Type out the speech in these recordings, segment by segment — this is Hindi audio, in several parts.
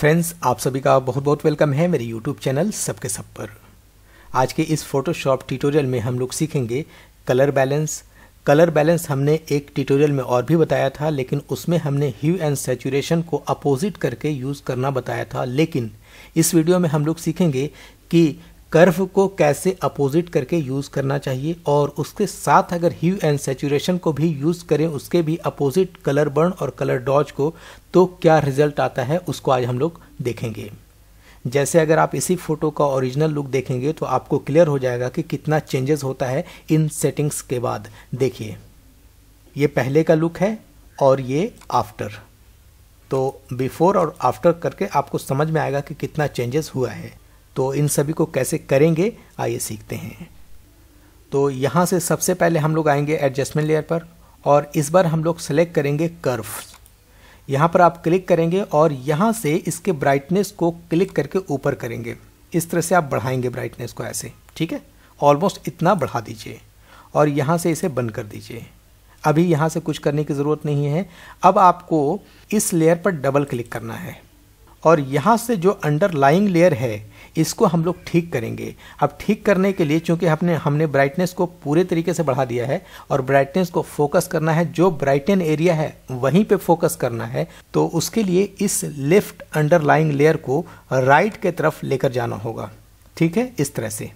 फ्रेंड्स आप सभी का बहुत बहुत वेलकम है मेरे यूट्यूब चैनल सबके सब पर आज के इस फोटोशॉप ट्यूटोरियल में हम लोग सीखेंगे कलर बैलेंस कलर बैलेंस हमने एक ट्यूटोरियल में और भी बताया था लेकिन उसमें हमने ह्यू एंड सेचुरेशन को अपोजिट करके यूज़ करना बताया था लेकिन इस वीडियो में हम लोग सीखेंगे कि कर्व को कैसे अपोजिट करके यूज़ करना चाहिए और उसके साथ अगर ह्यू एंड सेचुरेशन को भी यूज़ करें उसके भी अपोजिट कलर बर्न और कलर डॉज को तो क्या रिजल्ट आता है उसको आज हम लोग देखेंगे जैसे अगर आप इसी फोटो का ओरिजिनल लुक देखेंगे तो आपको क्लियर हो जाएगा कि कितना चेंजेस होता है इन सेटिंग्स के बाद देखिए ये पहले का लुक है और ये आफ्टर तो बिफोर और आफ्टर करके आपको समझ में आएगा कि कितना चेंजेस हुआ है तो इन सभी को कैसे करेंगे आइए सीखते हैं तो यहाँ से सबसे पहले हम लोग आएंगे एडजस्टमेंट लेयर पर और इस बार हम लोग सेलेक्ट करेंगे कर्व यहाँ पर आप क्लिक करेंगे और यहाँ से इसके ब्राइटनेस को क्लिक करके ऊपर करेंगे इस तरह से आप बढ़ाएंगे ब्राइटनेस को ऐसे ठीक है ऑलमोस्ट इतना बढ़ा दीजिए और यहाँ से इसे बंद कर दीजिए अभी यहाँ से कुछ करने की ज़रूरत नहीं है अब आपको इस लेयर पर डबल क्लिक करना है और यहाँ से जो अंडरलाइंग लेयर है इसको हम लोग ठीक करेंगे अब ठीक करने के लिए चूंकि हमने हमने ब्राइटनेस को पूरे तरीके से बढ़ा दिया है और ब्राइटनेस को फोकस करना है जो ब्राइटन एरिया है वहीं पे फोकस करना है तो उसके लिए इस लेफ्ट अंडरलाइंग लेयर को राइट के तरफ लेकर जाना होगा ठीक है इस तरह से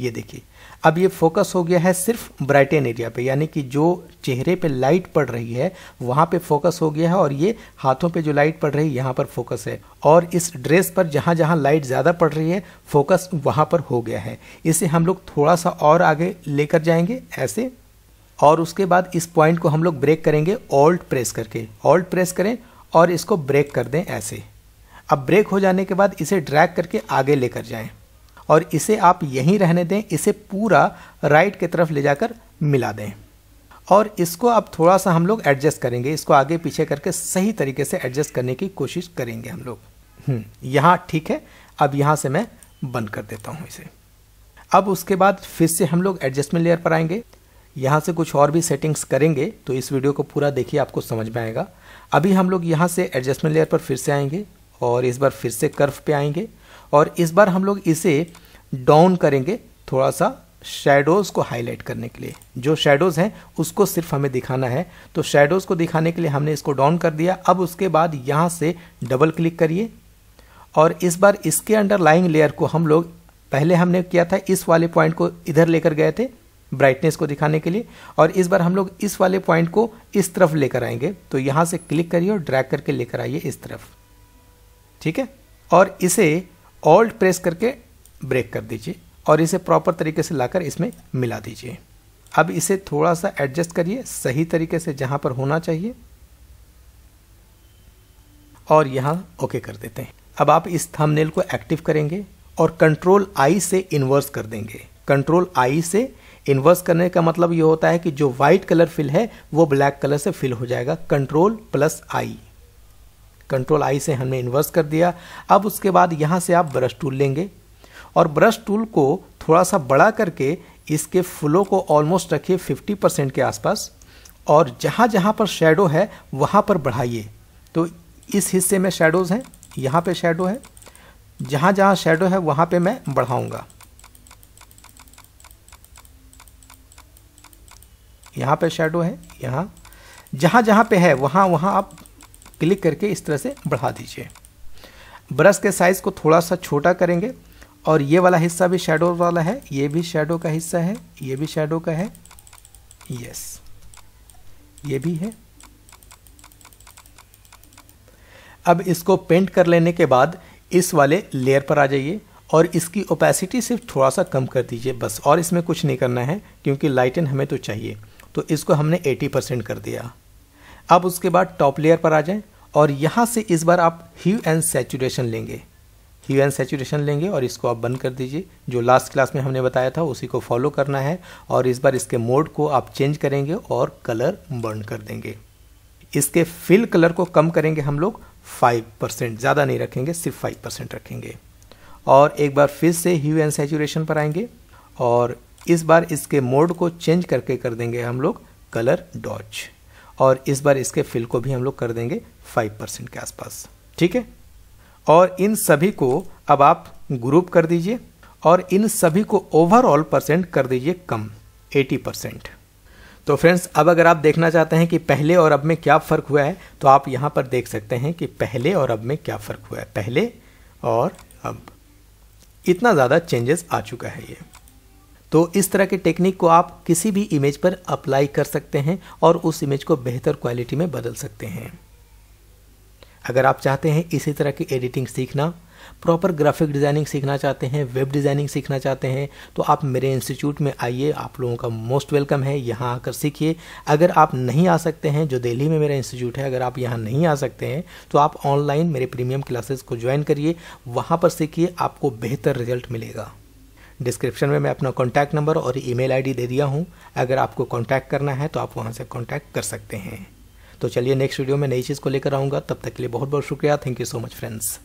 ये देखिए अब ये फोकस हो गया है सिर्फ ब्राइटेन एरिया पे यानी कि जो चेहरे पे लाइट पड़ रही है वहाँ पे फोकस हो गया है और ये हाथों पे जो लाइट पड़ रही है यहाँ पर फोकस है और इस ड्रेस पर जहाँ जहाँ लाइट ज़्यादा पड़ रही है फोकस वहाँ पर हो गया है इसे हम लोग थोड़ा सा और आगे लेकर जाएंगे ऐसे और उसके बाद इस पॉइंट को हम लोग ब्रेक करेंगे ऑल्ट प्रेस करके ऑल्ट प्रेस करें और इसको ब्रेक कर दें ऐसे अब ब्रेक हो जाने के बाद इसे ड्रैग करके आगे लेकर जाएं और इसे आप यहीं रहने दें इसे पूरा राइट की तरफ ले जाकर मिला दें और इसको अब थोड़ा सा हम लोग एडजस्ट करेंगे इसको आगे पीछे करके सही तरीके से एडजस्ट करने की कोशिश करेंगे हम लोग हम्म, यहाँ ठीक है अब यहाँ से मैं बंद कर देता हूँ इसे अब उसके बाद फिर से हम लोग एडजस्टमेंट लेयर पर आएंगे यहाँ से कुछ और भी सेटिंग्स करेंगे तो इस वीडियो को पूरा देखिए आपको समझ में आएगा अभी हम लोग यहाँ से एडजस्टमेंट लेयर पर फिर से आएंगे और इस बार फिर से कर्व पे आएंगे और इस बार हम लोग इसे डाउन करेंगे थोड़ा सा शेडोज़ को हाईलाइट करने के लिए जो शेडोज़ हैं उसको सिर्फ हमें दिखाना है तो शेडोज़ को दिखाने के लिए हमने इसको डाउन कर दिया अब उसके बाद यहाँ से डबल क्लिक करिए और इस बार इसके अंडर लाइंग लेयर को हम लोग पहले हमने किया था इस वाले पॉइंट को इधर लेकर गए थे ब्राइटनेस को दिखाने के लिए और इस बार हम लोग इस वाले पॉइंट को इस तरफ लेकर आएंगे तो यहाँ से क्लिक करिए और ड्रैग करके लेकर आइए इस तरफ ठीक है और इसे ऑल्ट प्रेस करके ब्रेक कर दीजिए और इसे प्रॉपर तरीके से लाकर इसमें मिला दीजिए अब इसे थोड़ा सा एडजस्ट करिए सही तरीके से जहाँ पर होना चाहिए और यहाँ ओके कर देते हैं अब आप इस थंबनेल को एक्टिव करेंगे और कंट्रोल आई से इन्वर्स कर देंगे कंट्रोल आई से इन्वर्स करने का मतलब ये होता है कि जो वाइट कलर फिल है वो ब्लैक कलर से फिल हो जाएगा control plus I control I से हमने इन्वर्स कर दिया अब उसके बाद यहाँ से आप ब्रश टूल लेंगे और ब्रश टूल को थोड़ा सा बड़ा करके इसके फ्लो को ऑलमोस्ट रखिए 50 परसेंट के आसपास और जहाँ जहाँ पर शेडो है वहाँ पर बढ़ाइए तो इस हिस्से में शेडोज़ हैं यहाँ पे शेडो है जहाँ जहाँ शेडो है वहाँ पे मैं बढ़ाऊँगा यहाँ पे शेडो है यहाँ जहाँ जहाँ पे है वहाँ वहाँ आप क्लिक करके इस तरह से बढ़ा दीजिए ब्रश के साइज़ को थोड़ा सा छोटा करेंगे और ये वाला हिस्सा भी शेडो वाला है ये भी शेडो का हिस्सा है ये भी शेडो का है यस ये भी है अब इसको पेंट कर लेने के बाद इस वाले लेयर पर आ जाइए और इसकी ओपेसिटी सिर्फ थोड़ा सा कम कर दीजिए बस और इसमें कुछ नहीं करना है क्योंकि लाइटन हमें तो चाहिए तो इसको हमने 80 परसेंट कर दिया अब उसके बाद टॉप लेयर पर आ जाएं और यहाँ से इस बार आप ह्यू एंड सेचुरेशन लेंगे ह्यू एंड सेचुरेशन लेंगे और इसको आप बंद कर दीजिए जो लास्ट क्लास में हमने बताया था उसी को फॉलो करना है और इस बार इसके मोड को आप चेंज करेंगे और कलर बर्न कर देंगे इसके फिल कलर को कम करेंगे हम लोग फाइव परसेंट ज़्यादा नहीं रखेंगे सिर्फ फाइव परसेंट रखेंगे और एक बार फिर से ह्यू एंड सेचुरेशन पर आएंगे और इस बार इसके मोड को चेंज करके कर देंगे हम लोग कलर डॉच और इस बार इसके फिल को भी हम लोग कर देंगे फाइव परसेंट के आसपास ठीक है और इन सभी को अब आप ग्रुप कर दीजिए और इन सभी को ओवरऑल परसेंट कर दीजिए कम 80 परसेंट तो फ्रेंड्स अब अगर आप देखना चाहते हैं कि पहले और अब में क्या फ़र्क हुआ है तो आप यहां पर देख सकते हैं कि पहले और अब में क्या फ़र्क हुआ है पहले और अब इतना ज़्यादा चेंजेस आ चुका है ये तो इस तरह के टेक्निक को आप किसी भी इमेज पर अप्लाई कर सकते हैं और उस इमेज को बेहतर क्वालिटी में बदल सकते हैं अगर आप चाहते हैं इसी तरह की एडिटिंग सीखना प्रॉपर ग्राफिक डिज़ाइनिंग सीखना चाहते हैं वेब डिज़ाइनिंग सीखना चाहते हैं तो आप मेरे इंस्टीट्यूट में आइए आप लोगों का मोस्ट वेलकम है यहाँ आकर सीखिए अगर आप नहीं आ सकते हैं जो दिल्ली में मेरा इंस्टीट्यूट है अगर आप यहाँ नहीं आ सकते हैं तो आप ऑनलाइन मेरे प्रीमियम क्लासेस को ज्वाइन करिए वहाँ पर सीखिए आपको बेहतर रिजल्ट मिलेगा डिस्क्रिप्शन में मैं अपना कॉन्टैक्ट नंबर और ईमेल आईडी दे दिया हूँ अगर आपको कॉन्टैक्ट करना है तो आप वहाँ से कॉन्टैक्ट कर सकते हैं तो चलिए नेक्स्ट वीडियो में नई चीज़ को लेकर आऊँगा तब तक के लिए बहुत बहुत शुक्रिया thank you so much friends